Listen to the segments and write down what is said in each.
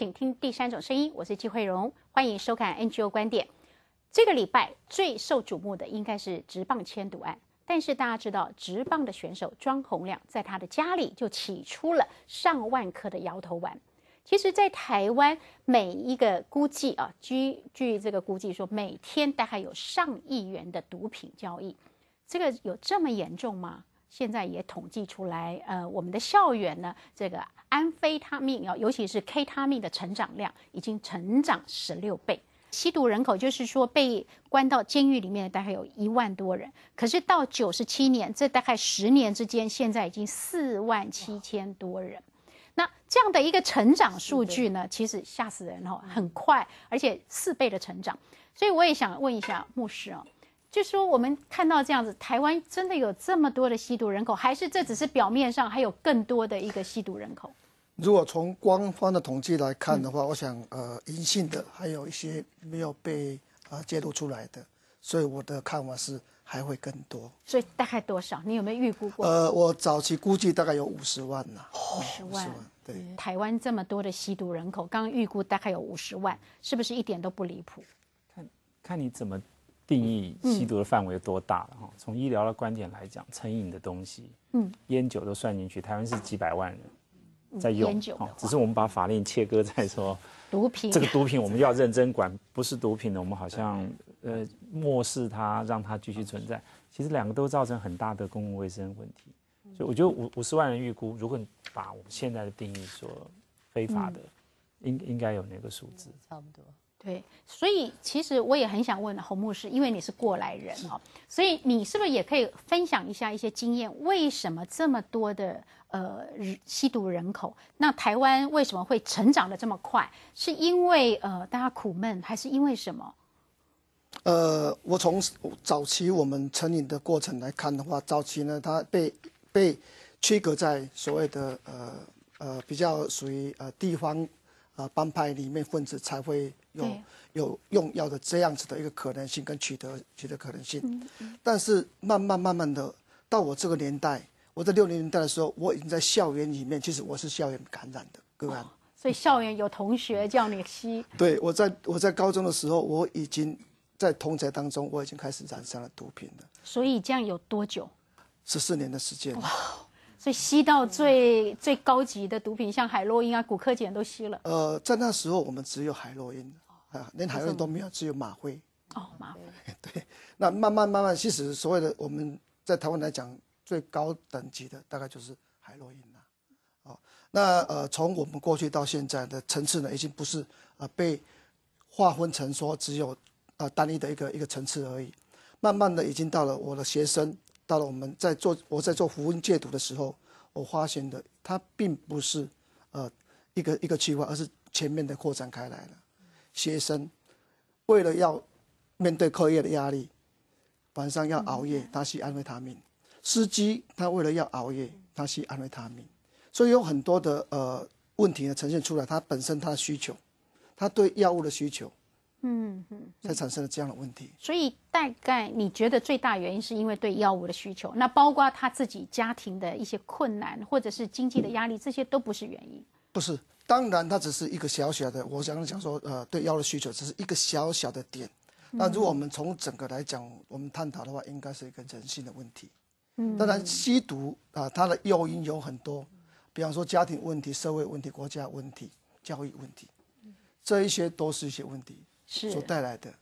请听第三种声音，我是季慧荣，欢迎收看 NGO 观点。这个礼拜最受瞩目的应该是直棒千毒案，但是大家知道直棒的选手庄宏亮在他的家里就起出了上万颗的摇头丸。其实，在台湾每一个估计啊，据据这个估计说，每天大概有上亿元的毒品交易，这个有这么严重吗？现在也统计出来，呃，我们的校园呢，这个安非他命啊，尤其是 K 他命的成长量已经成长十六倍，吸毒人口就是说被关到监狱里面大概有一万多人，可是到九十七年，这大概十年之间，现在已经四万七千多人，那这样的一个成长数据呢，其实吓死人哦，很快，而且四倍的成长，所以我也想问一下牧师啊。就说我们看到这样子，台湾真的有这么多的吸毒人口，还是这只是表面上，还有更多的一个吸毒人口？如果从官方的统计来看的话，我想，呃，阴性的还有一些没有被呃揭露出来的，所以我的看法是还会更多。所以大概多少？你有没有预估过？呃，我早期估计大概有五十万呐，五十万。对，台湾这么多的吸毒人口，刚刚预估大概有五十万，是不是一点都不离谱？看看你怎么。定义吸毒的范围多大了哈？从医疗的观点来讲，成瘾的东西，嗯，烟酒都算进去，台湾是几百万人在用，只是我们把法令切割在说毒品，这个毒品我们要认真管，不是毒品的我们好像呃漠视它，让它继续存在。其实两个都造成很大的公共卫生问题，所以我觉得五五十万人预估，如果你把我们现在的定义说非法的，应应该有那个数字？差不多。对，所以其实我也很想问洪牧师，因为你是过来人哦，所以你是不是也可以分享一下一些经验？为什么这么多的呃吸毒人口？那台湾为什么会成长的这么快？是因为呃大家苦闷，还是因为什么？呃，我从早期我们成瘾的过程来看的话，早期呢，他被被区隔在所谓的呃呃比较属于呃地方呃帮派里面分子才会。有有用药的这样子的一个可能性跟取得取得可能性，但是慢慢慢慢的到我这个年代，我在六零年代的时候，我已经在校园里面，其实我是校园感染的，对不所以校园有同学叫你吸，对我在我在高中的时候，我已经在同宅当中，我已经开始染上了毒品了。所以这样有多久？十四年的时间。所以吸到最最高级的毒品，像海洛因啊、古柯碱都吸了。呃，在那时候我们只有海洛因啊，连海洛因都没有，只有马啡。哦，马啡。对，那慢慢慢慢，其实所谓的我们在台湾来讲最高等级的，大概就是海洛因了。哦，那呃，从我们过去到现在的层次呢，已经不是呃被划分成说只有呃单一的一个一个层次而已。慢慢的，已经到了我的学生。到了我们在做，我在做符文戒毒的时候，我发现的它并不是，呃，一个一个计划，而是全面的扩展开来了。学生为了要面对课业的压力，晚上要熬夜，他吸安慰他命；司机他为了要熬夜，他吸安慰他命。所以有很多的呃问题呢呈现出来，他本身他的需求，他对药物的需求。嗯嗯，才产生了这样的问题。所以大概你觉得最大原因是因为对药物的需求？那包括他自己家庭的一些困难，或者是经济的压力，这些都不是原因。不是，当然，它只是一个小小的。我想讲说，呃，对药的需求只是一个小小的点。那如果我们从整个来讲，我们探讨的话，应该是一个人性的问题。嗯，当然，吸毒啊，它的诱因有很多，比方说家庭问题、社会问题、国家问题、教育问题，这一些都是一些问题。是所带来的，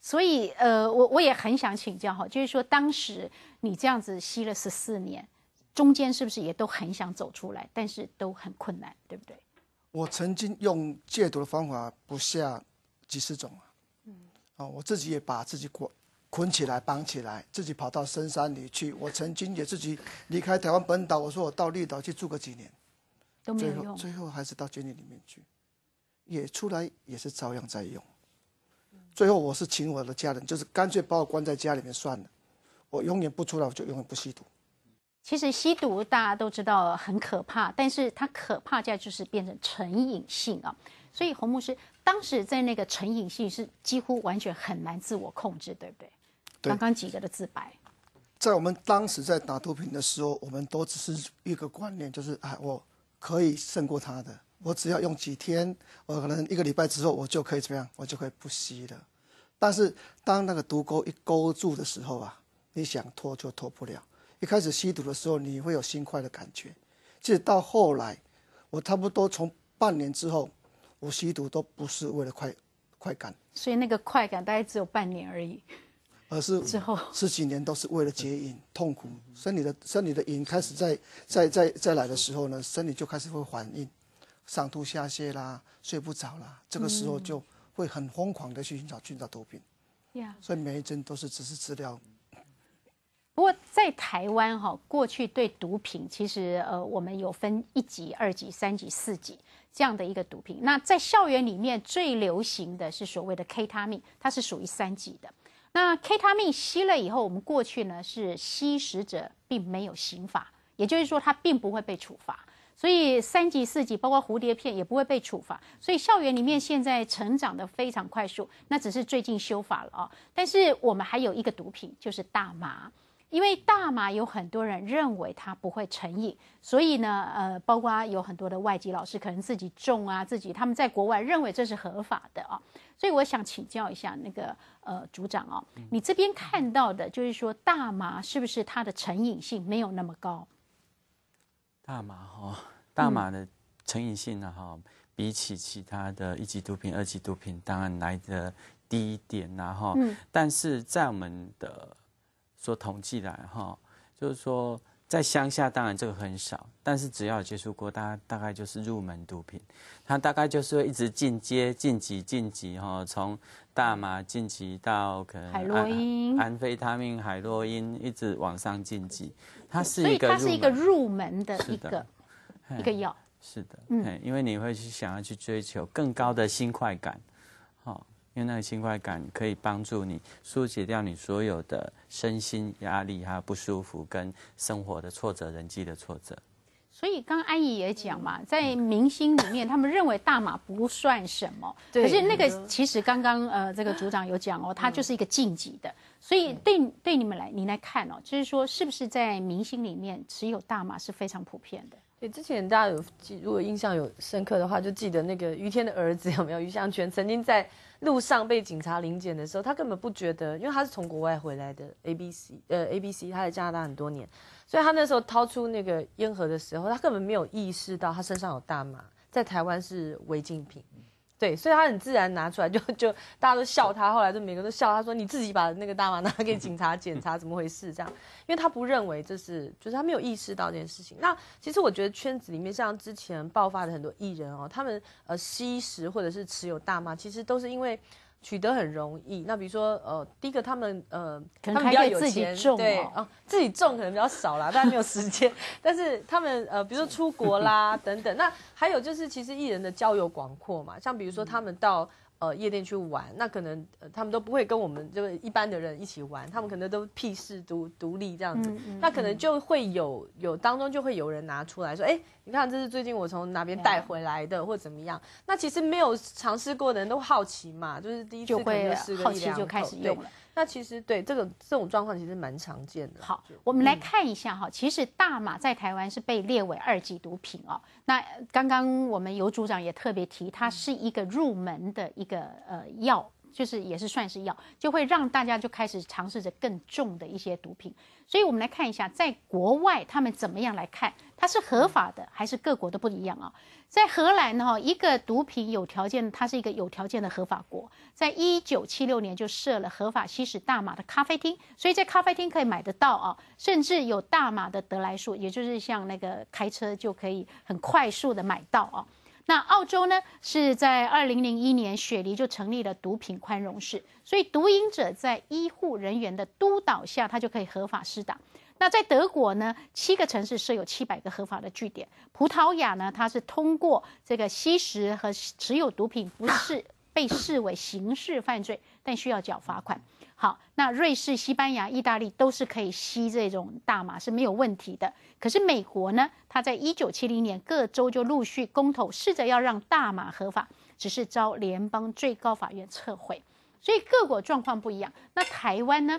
所以呃，我我也很想请教哈，就是说当时你这样子吸了十四年，中间是不是也都很想走出来，但是都很困难，对不对？我曾经用戒毒的方法不下几十种啊，啊，我自己也把自己捆捆起来，绑起来，自己跑到深山里去。我曾经也自己离开台湾本岛，我说我到绿岛去住个几年，都没有用，最后还是到监狱里面去，也出来也是照样在用。最后，我是请我的家人，就是干脆把我关在家里面算了，我永远不出来，我就永远不吸毒。其实吸毒大家都知道很可怕，但是它可怕在就是变成成瘾性啊。所以红牧师当时在那个成瘾性是几乎完全很难自我控制，对不对？刚刚几个的自白，在我们当时在打毒品的时候，我们都只是一个观念，就是哎，我可以胜过他的。我只要用几天，我可能一个礼拜之后，我就可以怎么样？我就可以不吸了。但是当那个毒钩一勾住的时候啊，你想脱就脱不了。一开始吸毒的时候，你会有心快的感觉，就是到后来，我差不多从半年之后，我吸毒都不是为了快快感。所以那个快感大概只有半年而已，而是之后十几年都是为了戒瘾痛苦。身体的身体的瘾开始在在在在来的时候呢，身体就开始会反应。上吐下泻啦，睡不着啦，这个时候就会很疯狂的去寻找、寻找毒品。呀，所以每一针都是只是治疗。不过在台湾哈，过去对毒品其实呃，我们有分一级、二级、三级、四级这样的一个毒品。那在校园里面最流行的是所谓的 K 他命，它是属于三级的。那 K 他命吸了以后，我们过去呢是吸食者并没有刑法，也就是说他并不会被处罚。所以三级、四级，包括蝴蝶片也不会被处罚。所以校园里面现在成长的非常快速，那只是最近修法了啊。但是我们还有一个毒品，就是大麻，因为大麻有很多人认为它不会成瘾，所以呢，呃，包括有很多的外籍老师可能自己种啊，自己他们在国外认为这是合法的啊。所以我想请教一下那个呃组长哦，你这边看到的就是说大麻是不是它的成瘾性没有那么高？大麻哈，大麻的成瘾性呢哈，比起其他的一级毒品、二级毒品，当然来的低一点呐哈。但是在我们的所统计来哈，就是说。在乡下，当然这个很少，但是只要接触过，大大概就是入门毒品，它大概就是一直进阶、晋级、晋级哈，从大麻晋级到可能海洛因、安非他命、海洛因，一直往上晋级。它是一个，它是一个入门的一个一个药，是的，嗯，因为你会去想要去追求更高的新快感，好。因为那个轻快感可以帮助你疏解掉你所有的身心压力，还有不舒服跟生活的挫折、人际的挫折。所以刚刚阿姨也讲嘛，在明星里面，他们认为大马不算什么。对。可是那个其实刚刚呃，这个组长有讲哦，他就是一个晋级的。所以对对你们来，你来看哦，就是说是不是在明星里面持有大马是非常普遍的？对，之前大家有记，如果印象有深刻的话，就记得那个于天的儿子有没有？于向全曾经在路上被警察临检的时候，他根本不觉得，因为他是从国外回来的，A B C，呃，A B C，他在加拿大很多年，所以他那时候掏出那个烟盒的时候，他根本没有意识到他身上有大麻，在台湾是违禁品。对，所以他很自然拿出来，就就大家都笑他。后来就每个人都笑他说：“你自己把那个大麻拿给警察检查，怎么回事？”这样，因为他不认为这是，就是他没有意识到这件事情。那其实我觉得圈子里面像之前爆发的很多艺人哦，他们呃吸食或者是持有大麻，其实都是因为。取得很容易，那比如说，呃，第一个他们呃，可能比较有钱，对啊，自己种可能比较少啦，但是没有时间。但是他们呃，比如说出国啦等等。那还有就是，其实艺人的交友广阔嘛，像比如说他们到。呃，夜店去玩，那可能呃、他们都不会跟我们这个一般的人一起玩，他们可能都屁事独独立这样子，那可能就会有有当中就会有人拿出来说，哎，你看这是最近我从哪边带回来的，或怎么样？那其实没有尝试过的人都好奇嘛，就是第一次，就会好奇就开始用了。那其实对这个这种状况其实蛮常见的。好，我们来看一下哈，其实大麻在台湾是被列为二级毒品哦。那刚刚我们尤组长也特别提，它是一个入门的一个呃药。就是也是算是药，就会让大家就开始尝试着更重的一些毒品。所以我们来看一下，在国外他们怎么样来看，它是合法的还是各国都不一样啊？在荷兰哈，一个毒品有条件，它是一个有条件的合法国，在一九七六年就设了合法吸食大麻的咖啡厅，所以在咖啡厅可以买得到啊，甚至有大麻的得来速，也就是像那个开车就可以很快速的买到啊。那澳洲呢，是在二零零一年，雪梨就成立了毒品宽容市，所以毒瘾者在医护人员的督导下，他就可以合法施打。那在德国呢，七个城市设有七百个合法的据点。葡萄牙呢，它是通过这个吸食和持有毒品不是被视为刑事犯罪，但需要缴罚款。好，那瑞士、西班牙、意大利都是可以吸这种大麻是没有问题的。可是美国呢，它在一九七零年各州就陆续公投，试着要让大麻合法，只是遭联邦最高法院撤回。所以各国状况不一样。那台湾呢，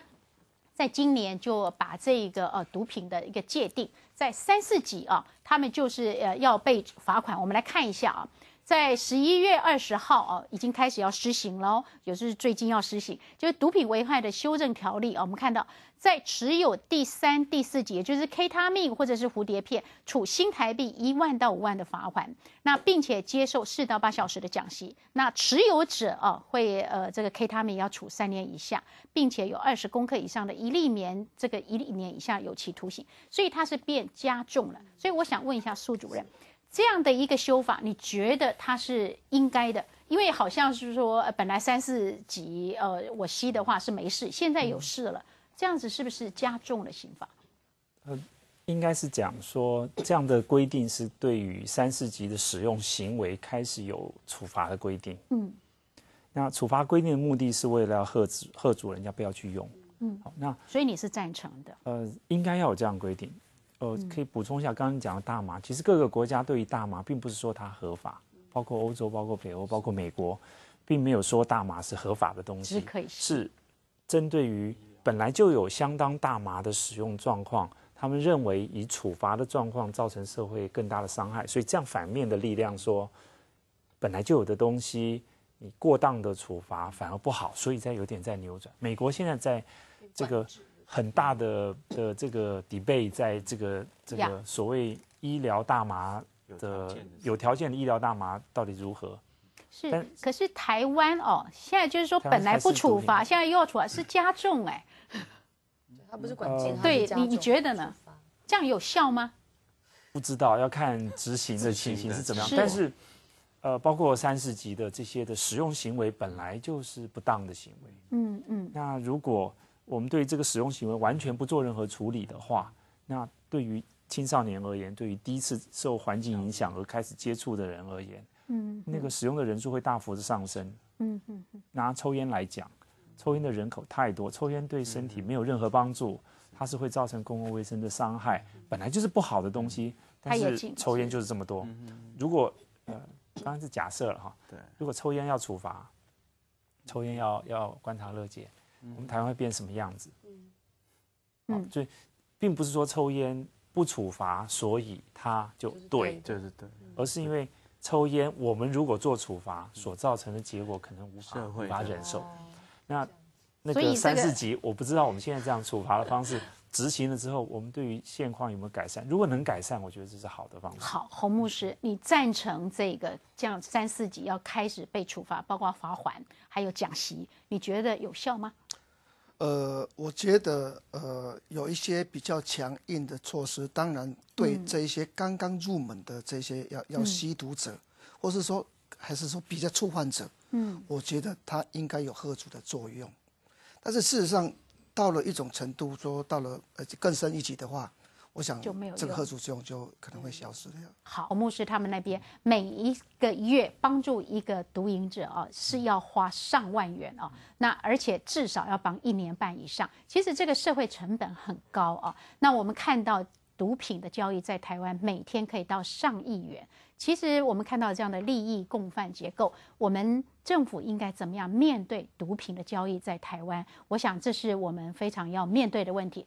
在今年就把这个呃毒品的一个界定在三四级啊，他们就是呃要被罚款。我们来看一下啊。在十一月二十号哦，已经开始要施行了也是最近要施行，就是毒品危害的修正条例哦。我们看到，在持有第三、第四级，也就是 K 他命或者是蝴蝶片，处新台币一万到五万的罚款，那并且接受四到八小时的奖息。那持有者哦，会呃这个 K 他命要处三年以下，并且有二十公克以上的一粒棉，这个一粒年以下有期徒刑，所以它是变加重了。所以我想问一下苏主任。这样的一个修法，你觉得它是应该的？因为好像是说，本来三四级，呃，我吸的话是没事，现在有事了，这样子是不是加重了刑法？呃，应该是讲说，这样的规定是对于三四级的使用行为开始有处罚的规定。嗯，那处罚规定的目的是为了要喝止喝阻人家不要去用。嗯，好，那所以你是赞成的？呃，应该要有这样规定。呃，可以补充一下，刚刚讲的大麻，其实各个国家对于大麻，并不是说它合法，包括欧洲、包括北欧、包括美国，并没有说大麻是合法的东西，是针对于本来就有相当大麻的使用状况，他们认为以处罚的状况造成社会更大的伤害，所以这样反面的力量说，本来就有的东西，你过当的处罚反而不好，所以在有点在扭转。美国现在在这个。很大的的这个 debate 在这个这个所谓医疗大麻的有条件的医疗大麻到底如何？是，可是台湾哦，现在就是说本来不处罚，现在又要处罚，是加重哎。他不是管禁，对你你觉得呢？这样有效吗？不知道要看执行的情形是怎么样。但是，呃，包括三十级的这些的使用行为，本来就是不当的行为。嗯嗯，那如果。我们对这个使用行为完全不做任何处理的话，那对于青少年而言，对于第一次受环境影响而开始接触的人而言，嗯，那个使用的人数会大幅的上升。嗯嗯嗯。拿抽烟来讲，抽烟的人口太多，抽烟对身体没有任何帮助，它是会造成公共卫生的伤害，本来就是不好的东西。但是抽烟就是这么多。如果呃，当然是假设了哈。对。如果抽烟要处罚，抽烟要要观察乐戒。我们台湾会变什么样子？嗯，所就并不是说抽烟不处罚，所以他就对，对对对，而是因为抽烟，我们如果做处罚，所造成的结果可能无法无法忍受。那那个三四级，我不知道我们现在这样处罚的方式执行了之后，我们对于现况有没有改善？如果能改善，我觉得这是好的方式。好，洪牧师，你赞成这个这样三四级要开始被处罚，包括罚款还有讲席，你觉得有效吗？呃，我觉得呃，有一些比较强硬的措施，当然对这些刚刚入门的这些要要吸毒者，或是说还是说比较触患者，嗯，我觉得他应该有喝阻的作用，但是事实上到了一种程度，说到了呃更深一级的话。我想，就这个合作使用就可能会消失了。好，牧师他们那边每一个月帮助一个毒瘾者啊，是要花上万元啊。那而且至少要帮一年半以上，其实这个社会成本很高啊。那我们看到毒品的交易在台湾每天可以到上亿元，其实我们看到这样的利益共犯结构，我们政府应该怎么样面对毒品的交易在台湾？我想这是我们非常要面对的问题。